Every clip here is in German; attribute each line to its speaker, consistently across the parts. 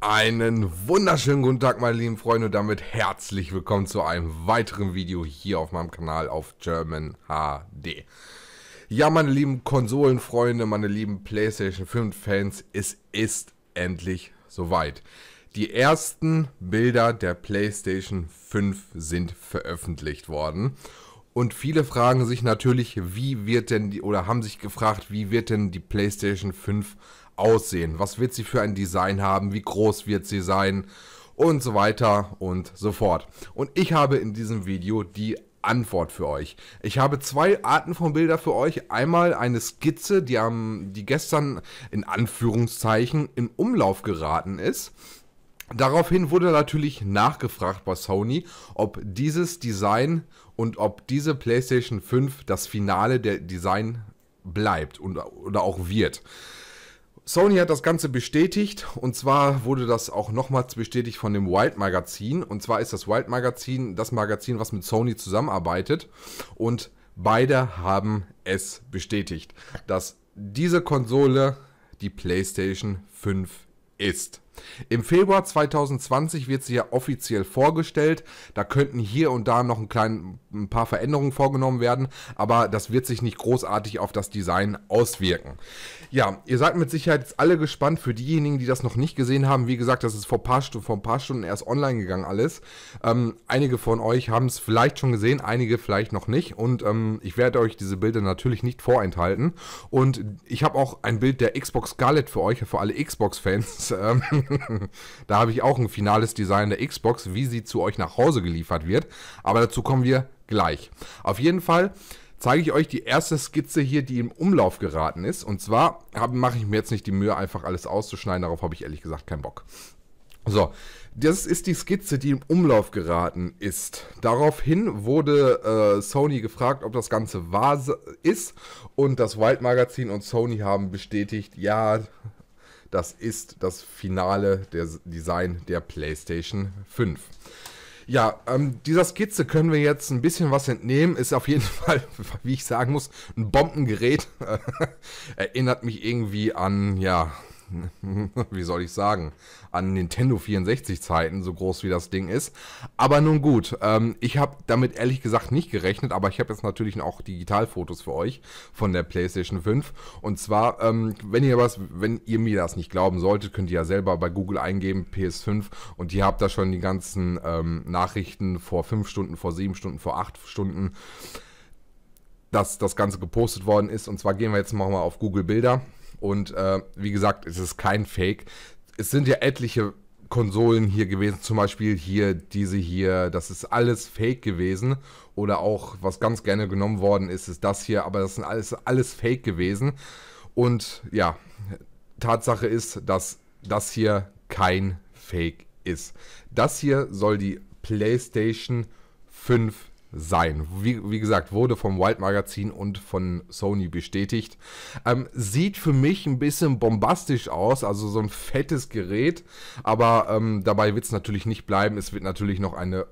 Speaker 1: Einen wunderschönen guten Tag, meine lieben Freunde, und damit herzlich willkommen zu einem weiteren Video hier auf meinem Kanal auf German HD. Ja, meine lieben Konsolenfreunde, meine lieben PlayStation 5 Fans, es ist endlich soweit. Die ersten Bilder der PlayStation 5 sind veröffentlicht worden. Und viele fragen sich natürlich, wie wird denn die, oder haben sich gefragt, wie wird denn die PlayStation 5 aussehen? Was wird sie für ein Design haben? Wie groß wird sie sein? Und so weiter und so fort. Und ich habe in diesem Video die Antwort für euch. Ich habe zwei Arten von Bilder für euch. Einmal eine Skizze, die, am, die gestern in Anführungszeichen in Umlauf geraten ist. Daraufhin wurde natürlich nachgefragt bei Sony, ob dieses Design und ob diese PlayStation 5 das Finale der Design bleibt und, oder auch wird. Sony hat das Ganze bestätigt und zwar wurde das auch nochmals bestätigt von dem Wild Magazin. Und zwar ist das Wild Magazin das Magazin, was mit Sony zusammenarbeitet. Und beide haben es bestätigt, dass diese Konsole die PlayStation 5 ist. Im Februar 2020 wird sie ja offiziell vorgestellt. Da könnten hier und da noch ein, klein, ein paar Veränderungen vorgenommen werden, aber das wird sich nicht großartig auf das Design auswirken. Ja, ihr seid mit Sicherheit jetzt alle gespannt. Für diejenigen, die das noch nicht gesehen haben, wie gesagt, das ist vor ein paar, Stunden, vor ein paar Stunden erst online gegangen alles. Ähm, einige von euch haben es vielleicht schon gesehen, einige vielleicht noch nicht. Und ähm, ich werde euch diese Bilder natürlich nicht vorenthalten. Und ich habe auch ein Bild der Xbox Scarlett für euch, für alle Xbox-Fans. Ähm, da habe ich auch ein finales Design der Xbox, wie sie zu euch nach Hause geliefert wird. Aber dazu kommen wir gleich. Auf jeden Fall zeige ich euch die erste Skizze hier, die im Umlauf geraten ist. Und zwar mache ich mir jetzt nicht die Mühe, einfach alles auszuschneiden. Darauf habe ich ehrlich gesagt keinen Bock. So, das ist die Skizze, die im Umlauf geraten ist. Daraufhin wurde äh, Sony gefragt, ob das Ganze wahr ist. Und das Wild Magazin und Sony haben bestätigt, ja, das ist das Finale der Design der PlayStation 5. Ja, ähm, dieser Skizze können wir jetzt ein bisschen was entnehmen. Ist auf jeden Fall, wie ich sagen muss, ein Bombengerät. Erinnert mich irgendwie an, ja, wie soll ich sagen, an Nintendo 64 Zeiten, so groß wie das Ding ist. Aber nun gut, ähm, ich habe damit ehrlich gesagt nicht gerechnet, aber ich habe jetzt natürlich auch Digitalfotos für euch von der PlayStation 5. Und zwar, ähm, wenn ihr was, wenn ihr mir das nicht glauben solltet, könnt ihr ja selber bei Google eingeben, PS5, und ihr habt da schon die ganzen ähm, Nachrichten vor fünf Stunden, vor sieben Stunden, vor acht Stunden, dass das Ganze gepostet worden ist. Und zwar gehen wir jetzt mal auf Google Bilder. Und äh, wie gesagt, es ist kein Fake. Es sind ja etliche Konsolen hier gewesen, zum Beispiel hier diese hier, das ist alles Fake gewesen. Oder auch, was ganz gerne genommen worden ist, ist das hier, aber das sind alles, alles Fake gewesen. Und ja, Tatsache ist, dass das hier kein Fake ist. Das hier soll die PlayStation 5 sein. Wie, wie gesagt, wurde vom Wild Magazin und von Sony bestätigt. Ähm, sieht für mich ein bisschen bombastisch aus, also so ein fettes Gerät, aber ähm, dabei wird es natürlich nicht bleiben. Es wird natürlich noch eine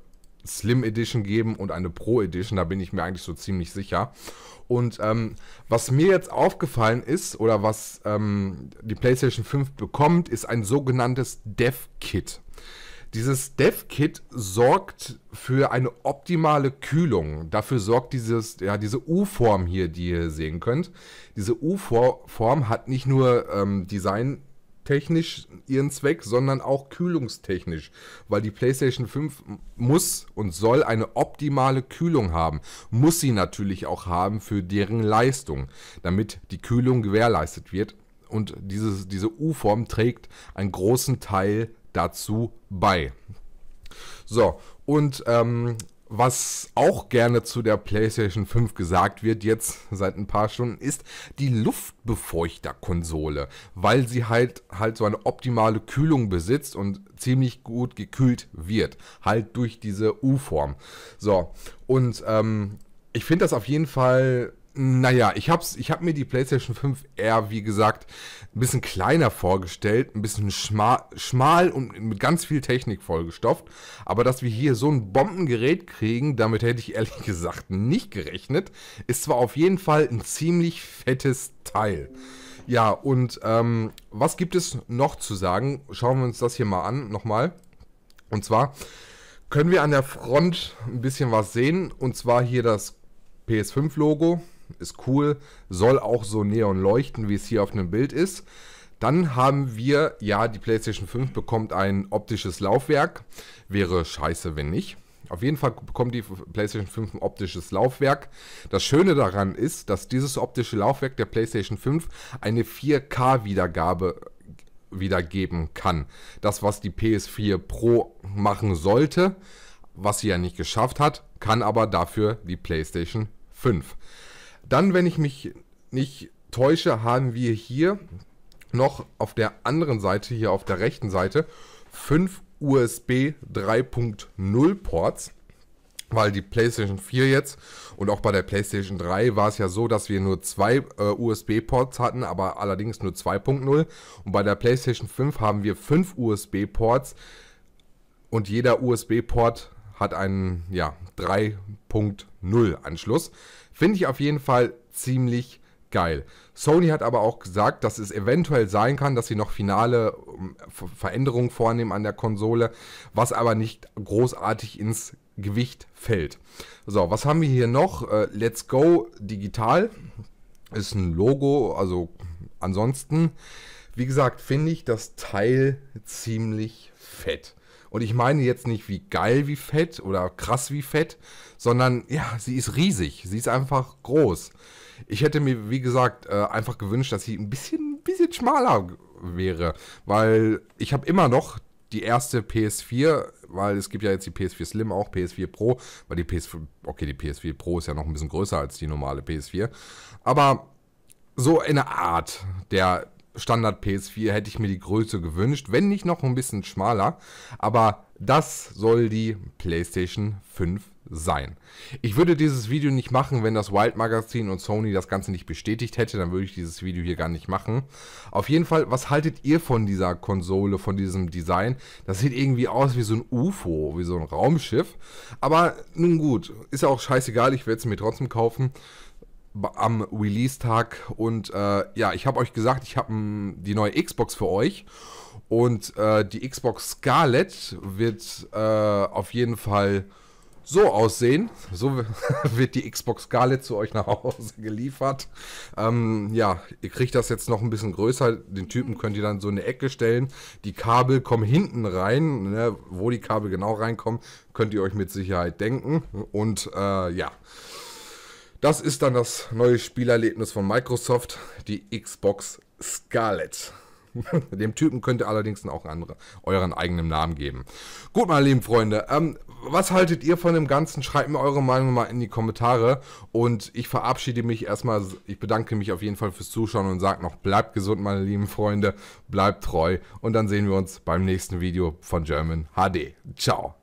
Speaker 1: Slim Edition geben und eine Pro Edition, da bin ich mir eigentlich so ziemlich sicher. Und ähm, was mir jetzt aufgefallen ist oder was ähm, die PlayStation 5 bekommt, ist ein sogenanntes Dev Kit. Dieses Dev-Kit sorgt für eine optimale Kühlung. Dafür sorgt dieses, ja, diese U-Form hier, die ihr sehen könnt. Diese U-Form hat nicht nur ähm, Design ihren Zweck, sondern auch kühlungstechnisch, weil die PlayStation 5 muss und soll eine optimale Kühlung haben, muss sie natürlich auch haben für deren Leistung, damit die Kühlung gewährleistet wird. Und dieses, diese U-Form trägt einen großen Teil dazu bei. So, und ähm, was auch gerne zu der PlayStation 5 gesagt wird, jetzt seit ein paar Stunden, ist die Luftbefeuchterkonsole, weil sie halt, halt so eine optimale Kühlung besitzt und ziemlich gut gekühlt wird. Halt durch diese U-Form. So, und ähm, ich finde das auf jeden Fall naja, ich habe ich hab mir die PlayStation 5 eher, wie gesagt, ein bisschen kleiner vorgestellt, ein bisschen schmal, schmal und mit ganz viel Technik vollgestopft. Aber dass wir hier so ein Bombengerät kriegen, damit hätte ich ehrlich gesagt nicht gerechnet, ist zwar auf jeden Fall ein ziemlich fettes Teil. Ja, und ähm, was gibt es noch zu sagen? Schauen wir uns das hier mal an, nochmal. Und zwar können wir an der Front ein bisschen was sehen, und zwar hier das PS5-Logo ist cool, soll auch so neon leuchten, wie es hier auf einem Bild ist. Dann haben wir, ja, die PlayStation 5 bekommt ein optisches Laufwerk. Wäre scheiße, wenn nicht. Auf jeden Fall bekommt die PlayStation 5 ein optisches Laufwerk. Das Schöne daran ist, dass dieses optische Laufwerk der PlayStation 5 eine 4K-Wiedergabe wiedergeben kann. Das, was die PS4 Pro machen sollte, was sie ja nicht geschafft hat, kann aber dafür die PlayStation 5. Dann, wenn ich mich nicht täusche, haben wir hier noch auf der anderen Seite, hier auf der rechten Seite, 5 USB 3.0 Ports. Weil die PlayStation 4 jetzt und auch bei der PlayStation 3 war es ja so, dass wir nur zwei äh, USB-Ports hatten, aber allerdings nur 2.0. Und bei der PlayStation 5 haben wir fünf USB-Ports und jeder USB-Port hat einen ja, 3.0 Anschluss. Finde ich auf jeden Fall ziemlich geil. Sony hat aber auch gesagt, dass es eventuell sein kann, dass sie noch finale ähm, Veränderungen vornehmen an der Konsole, was aber nicht großartig ins Gewicht fällt. So, was haben wir hier noch? Äh, Let's Go Digital ist ein Logo, also ansonsten, wie gesagt, finde ich das Teil ziemlich fett. Und ich meine jetzt nicht wie geil wie fett oder krass wie fett, sondern ja, sie ist riesig. Sie ist einfach groß. Ich hätte mir, wie gesagt, äh, einfach gewünscht, dass sie ein bisschen, ein bisschen schmaler wäre. Weil ich habe immer noch die erste PS4, weil es gibt ja jetzt die PS4 Slim auch, PS4 Pro, weil die PS4, okay, die PS4 Pro ist ja noch ein bisschen größer als die normale PS4, aber so eine Art der Standard PS4 hätte ich mir die Größe gewünscht, wenn nicht noch ein bisschen schmaler. Aber das soll die PlayStation 5 sein. Ich würde dieses Video nicht machen, wenn das Wild Magazin und Sony das Ganze nicht bestätigt hätte, dann würde ich dieses Video hier gar nicht machen. Auf jeden Fall, was haltet ihr von dieser Konsole, von diesem Design? Das sieht irgendwie aus wie so ein UFO, wie so ein Raumschiff. Aber nun gut, ist ja auch scheißegal, ich werde es mir trotzdem kaufen am Release-Tag. Und äh, ja, ich habe euch gesagt, ich habe die neue Xbox für euch. Und äh, die Xbox Scarlett wird äh, auf jeden Fall so aussehen. So wird die Xbox Scarlett zu euch nach Hause geliefert. Ähm, ja, ihr kriegt das jetzt noch ein bisschen größer. Den Typen könnt ihr dann so in eine Ecke stellen. Die Kabel kommen hinten rein. Ne? Wo die Kabel genau reinkommen, könnt ihr euch mit Sicherheit denken. Und äh, ja. Das ist dann das neue Spielerlebnis von Microsoft, die Xbox Scarlet. Dem Typen könnt ihr allerdings auch andere, euren eigenen Namen geben. Gut, meine lieben Freunde, ähm, was haltet ihr von dem Ganzen? Schreibt mir eure Meinung mal in die Kommentare. Und ich verabschiede mich erstmal. Ich bedanke mich auf jeden Fall fürs Zuschauen und sage noch, bleibt gesund, meine lieben Freunde. Bleibt treu. Und dann sehen wir uns beim nächsten Video von German HD. Ciao.